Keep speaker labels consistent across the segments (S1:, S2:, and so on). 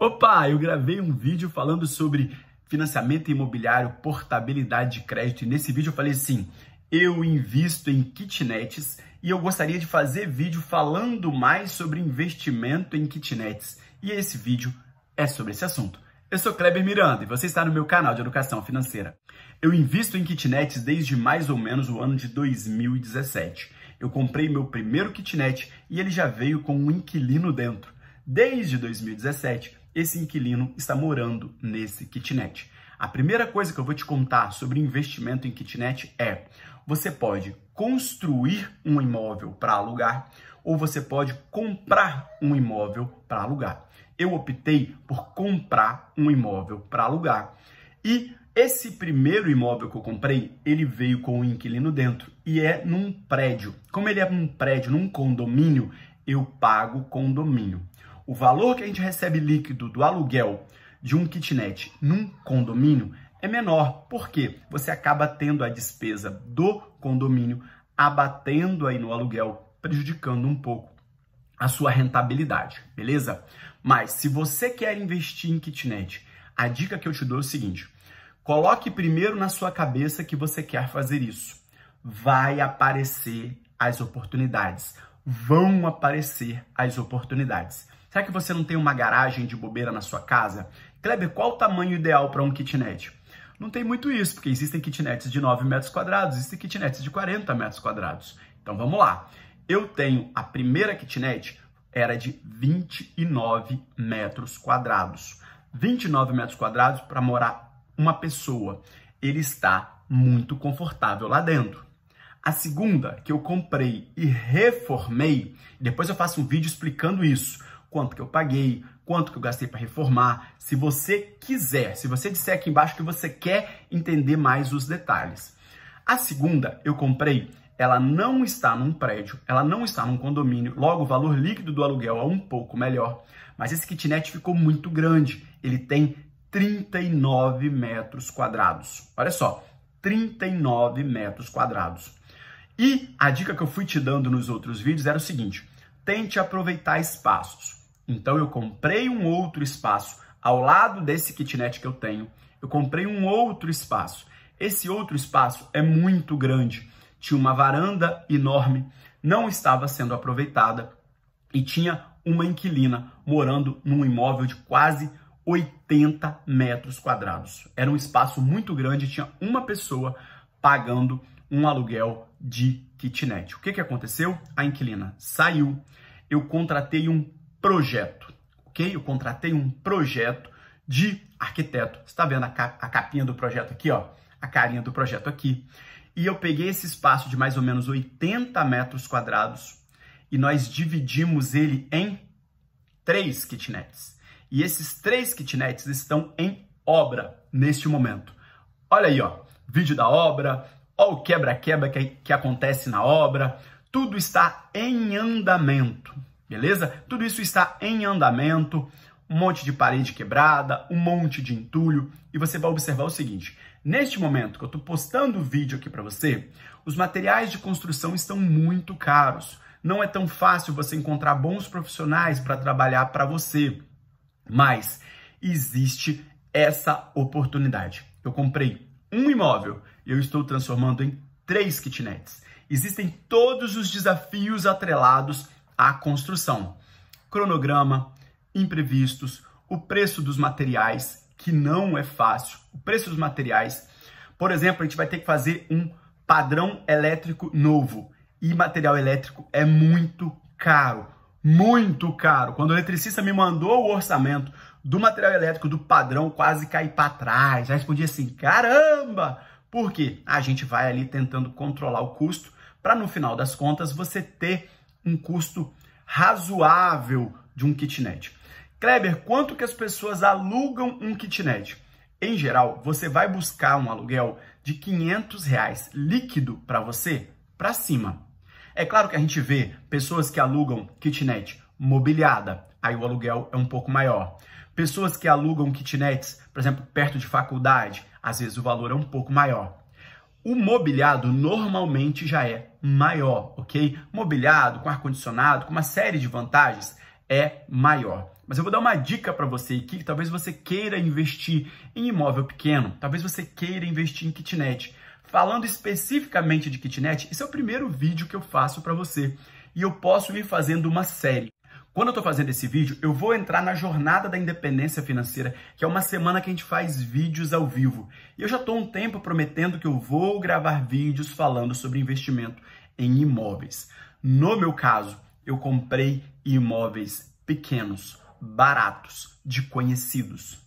S1: Opa, eu gravei um vídeo falando sobre financiamento imobiliário, portabilidade de crédito e nesse vídeo eu falei assim: eu invisto em kitnets e eu gostaria de fazer vídeo falando mais sobre investimento em kitnets. E esse vídeo é sobre esse assunto. Eu sou Kleber Miranda e você está no meu canal de educação financeira. Eu invisto em kitnets desde mais ou menos o ano de 2017. Eu comprei meu primeiro kitnet e ele já veio com um inquilino dentro. Desde 2017, esse inquilino está morando nesse kitnet. A primeira coisa que eu vou te contar sobre investimento em kitnet é: você pode construir um imóvel para alugar ou você pode comprar um imóvel para alugar. Eu optei por comprar um imóvel para alugar. E esse primeiro imóvel que eu comprei, ele veio com o um inquilino dentro e é num prédio. Como ele é um prédio, num condomínio, eu pago condomínio o valor que a gente recebe líquido do aluguel de um kitnet num condomínio é menor, porque você acaba tendo a despesa do condomínio abatendo aí no aluguel, prejudicando um pouco a sua rentabilidade, beleza? Mas se você quer investir em kitnet, a dica que eu te dou é o seguinte: coloque primeiro na sua cabeça que você quer fazer isso. Vai aparecer as oportunidades. Vão aparecer as oportunidades. Será que você não tem uma garagem de bobeira na sua casa? Kleber, qual o tamanho ideal para um kitnet? Não tem muito isso, porque existem kitnets de 9 metros quadrados, existem kitnets de 40 metros quadrados. Então vamos lá. Eu tenho a primeira kitnet era de 29 metros quadrados. 29 metros quadrados para morar uma pessoa. Ele está muito confortável lá dentro. A segunda que eu comprei e reformei, depois eu faço um vídeo explicando isso quanto que eu paguei, quanto que eu gastei para reformar. Se você quiser, se você disser aqui embaixo que você quer entender mais os detalhes. A segunda eu comprei, ela não está num prédio, ela não está num condomínio, logo o valor líquido do aluguel é um pouco melhor. Mas esse kitnet ficou muito grande, ele tem 39 metros quadrados. Olha só, 39 metros quadrados. E a dica que eu fui te dando nos outros vídeos era o seguinte: tente aproveitar espaços. Então eu comprei um outro espaço ao lado desse kitnet que eu tenho. Eu comprei um outro espaço. Esse outro espaço é muito grande. Tinha uma varanda enorme, não estava sendo aproveitada e tinha uma inquilina morando num imóvel de quase 80 metros quadrados. Era um espaço muito grande, tinha uma pessoa pagando um aluguel de kitnet. O que, que aconteceu? A inquilina saiu, eu contratei um projeto, ok? Eu contratei um projeto de arquiteto. Você está vendo a, cap a capinha do projeto aqui, ó? A carinha do projeto aqui. E eu peguei esse espaço de mais ou menos 80 metros quadrados e nós dividimos ele em três kitnets. E esses três kitnets estão em obra neste momento. Olha aí, ó, vídeo da obra, ó o quebra-quebra que, que acontece na obra, tudo está em andamento. Beleza? Tudo isso está em andamento, um monte de parede quebrada, um monte de entulho, e você vai observar o seguinte: neste momento que eu estou postando o vídeo aqui para você, os materiais de construção estão muito caros. Não é tão fácil você encontrar bons profissionais para trabalhar para você, mas existe essa oportunidade. Eu comprei um imóvel e eu estou transformando em três kitnets. Existem todos os desafios atrelados a construção. Cronograma, imprevistos, o preço dos materiais, que não é fácil. O preço dos materiais, por exemplo, a gente vai ter que fazer um padrão elétrico novo e material elétrico é muito caro, muito caro. Quando o eletricista me mandou o orçamento do material elétrico do padrão, quase caí para trás. Já respondi assim: caramba! Por quê? A gente vai ali tentando controlar o custo para no final das contas você ter um custo razoável de um kitnet. Kleber, quanto que as pessoas alugam um kitnet? Em geral, você vai buscar um aluguel de 500 reais líquido para você para cima. É claro que a gente vê pessoas que alugam kitnet mobiliada, aí o aluguel é um pouco maior. Pessoas que alugam kitnets, por exemplo, perto de faculdade, às vezes o valor é um pouco maior. O mobiliado normalmente já é maior, ok? Mobiliado, com ar-condicionado, com uma série de vantagens, é maior. Mas eu vou dar uma dica para você aqui, que talvez você queira investir em imóvel pequeno, talvez você queira investir em kitnet. Falando especificamente de kitnet, esse é o primeiro vídeo que eu faço para você e eu posso ir fazendo uma série. Quando eu estou fazendo esse vídeo, eu vou entrar na jornada da independência financeira, que é uma semana que a gente faz vídeos ao vivo. E eu já estou um tempo prometendo que eu vou gravar vídeos falando sobre investimento em imóveis. No meu caso, eu comprei imóveis pequenos, baratos, de conhecidos.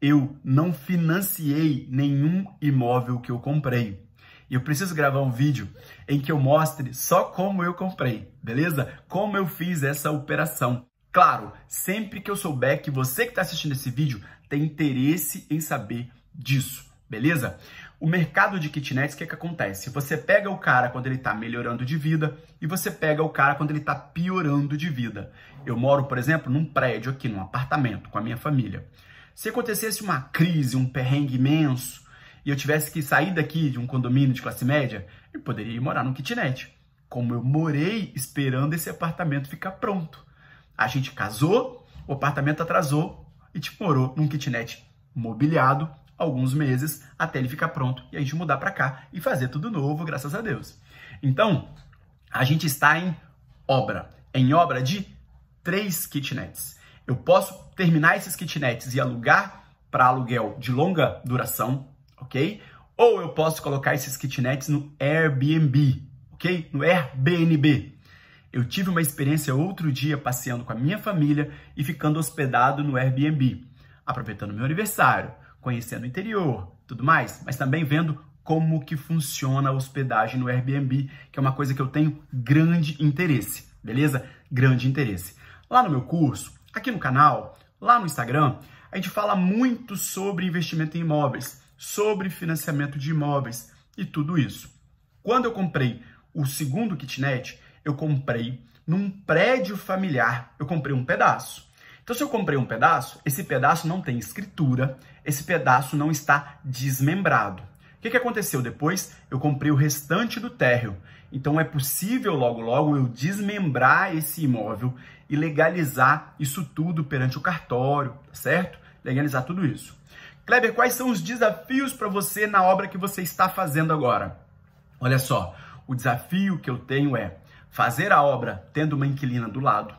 S1: Eu não financiei nenhum imóvel que eu comprei e eu preciso gravar um vídeo em que eu mostre só como eu comprei, beleza? Como eu fiz essa operação. Claro, sempre que eu souber que você que está assistindo esse vídeo tem interesse em saber disso, beleza? O mercado de kitnets, o que, é que acontece? Você pega o cara quando ele está melhorando de vida e você pega o cara quando ele está piorando de vida. Eu moro, por exemplo, num prédio aqui, num apartamento com a minha família. Se acontecesse uma crise, um perrengue imenso, e eu tivesse que sair daqui de um condomínio de classe média, eu poderia ir morar num kitnet. Como eu morei esperando esse apartamento ficar pronto. A gente casou, o apartamento atrasou e tipo, morou num kitnet mobiliado alguns meses até ele ficar pronto e a gente mudar para cá e fazer tudo novo, graças a Deus. Então, a gente está em obra, em obra de três kitnets. Eu posso terminar esses kitnets e alugar para aluguel de longa duração, ok? Ou eu posso colocar esses kitnets no Airbnb, ok? No Airbnb. Eu tive uma experiência outro dia passeando com a minha família e ficando hospedado no Airbnb, aproveitando meu aniversário, conhecendo o interior, tudo mais, mas também vendo como que funciona a hospedagem no Airbnb, que é uma coisa que eu tenho grande interesse, beleza? Grande interesse. Lá no meu curso, aqui no canal, lá no Instagram, a gente fala muito sobre investimento em imóveis sobre financiamento de imóveis e tudo isso. Quando eu comprei o segundo kitnet, eu comprei num prédio familiar, eu comprei um pedaço. Então, se eu comprei um pedaço, esse pedaço não tem escritura, esse pedaço não está desmembrado. O que, que aconteceu depois? Eu comprei o restante do térreo. Então, é possível logo, logo eu desmembrar esse imóvel e legalizar isso tudo perante o cartório, tá certo? Legalizar tudo isso. Kleber, quais são os desafios para você na obra que você está fazendo agora? Olha só, o desafio que eu tenho é fazer a obra tendo uma inquilina do lado.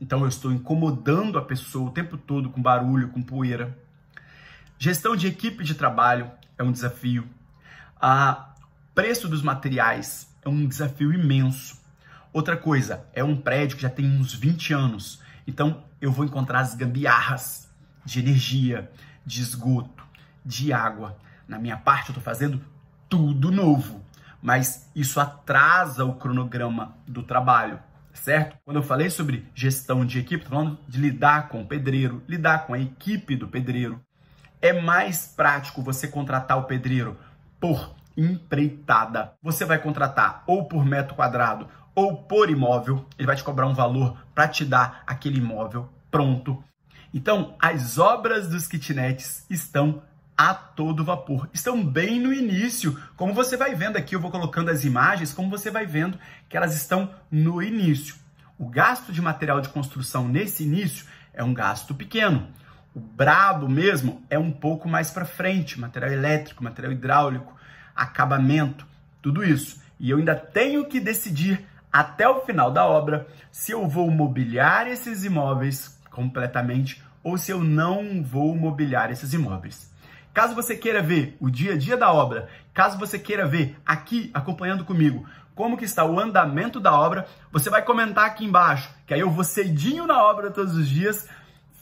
S1: Então eu estou incomodando a pessoa o tempo todo com barulho, com poeira. Gestão de equipe de trabalho é um desafio. A preço dos materiais é um desafio imenso. Outra coisa, é um prédio que já tem uns 20 anos. Então eu vou encontrar as gambiarras de energia, de esgoto, de água. Na minha parte, eu estou fazendo tudo novo, mas isso atrasa o cronograma do trabalho, certo? Quando eu falei sobre gestão de equipe, estou falando de lidar com o pedreiro, lidar com a equipe do pedreiro. É mais prático você contratar o pedreiro por empreitada. Você vai contratar ou por metro quadrado ou por imóvel, ele vai te cobrar um valor para te dar aquele imóvel pronto. Então, as obras dos kitnets estão a todo vapor. Estão bem no início. Como você vai vendo aqui, eu vou colocando as imagens, como você vai vendo que elas estão no início. O gasto de material de construção nesse início é um gasto pequeno. O brabo mesmo é um pouco mais para frente, material elétrico, material hidráulico, acabamento, tudo isso. E eu ainda tenho que decidir até o final da obra se eu vou mobiliar esses imóveis completamente ou se eu não vou mobiliar esses imóveis. Caso você queira ver o dia a dia da obra, caso você queira ver aqui acompanhando comigo como que está o andamento da obra, você vai comentar aqui embaixo, que aí eu vou cedinho na obra todos os dias,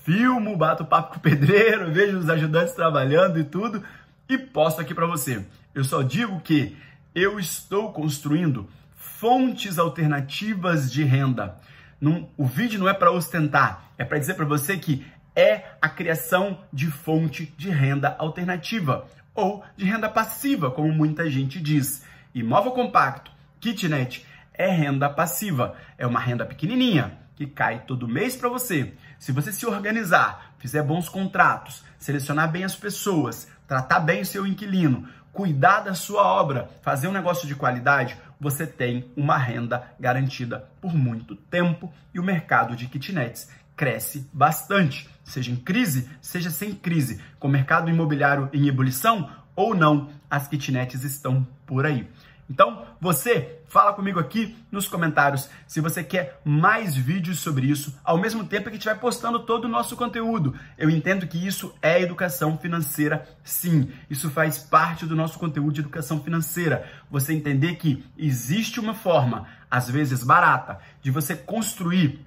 S1: filmo, bato papo com o pedreiro, vejo os ajudantes trabalhando e tudo e posto aqui para você. Eu só digo que eu estou construindo fontes alternativas de renda. Não, o vídeo não é para ostentar, é para dizer para você que é a criação de fonte de renda alternativa ou de renda passiva, como muita gente diz. Imóvel compacto, kitnet, é renda passiva, é uma renda pequenininha que cai todo mês para você. Se você se organizar, fizer bons contratos, selecionar bem as pessoas, tratar bem o seu inquilino, cuidar da sua obra, fazer um negócio de qualidade, você tem uma renda garantida por muito tempo e o mercado de kitnets cresce bastante, seja em crise, seja sem crise, com o mercado imobiliário em ebulição ou não, as kitnets estão por aí. Então, você fala comigo aqui nos comentários se você quer mais vídeos sobre isso, ao mesmo tempo que a gente vai postando todo o nosso conteúdo. Eu entendo que isso é educação financeira, sim. Isso faz parte do nosso conteúdo de educação financeira. Você entender que existe uma forma, às vezes barata, de você construir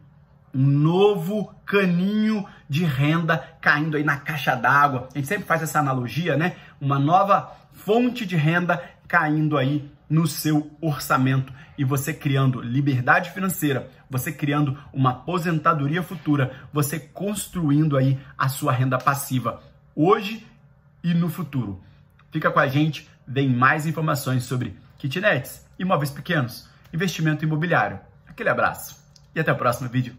S1: um novo caninho de renda caindo aí na caixa d'água. A gente sempre faz essa analogia, né? Uma nova fonte de renda caindo aí no seu orçamento e você criando liberdade financeira, você criando uma aposentadoria futura, você construindo aí a sua renda passiva hoje e no futuro. Fica com a gente, vem mais informações sobre kitnets, imóveis pequenos, investimento imobiliário. Aquele abraço e até o próximo vídeo.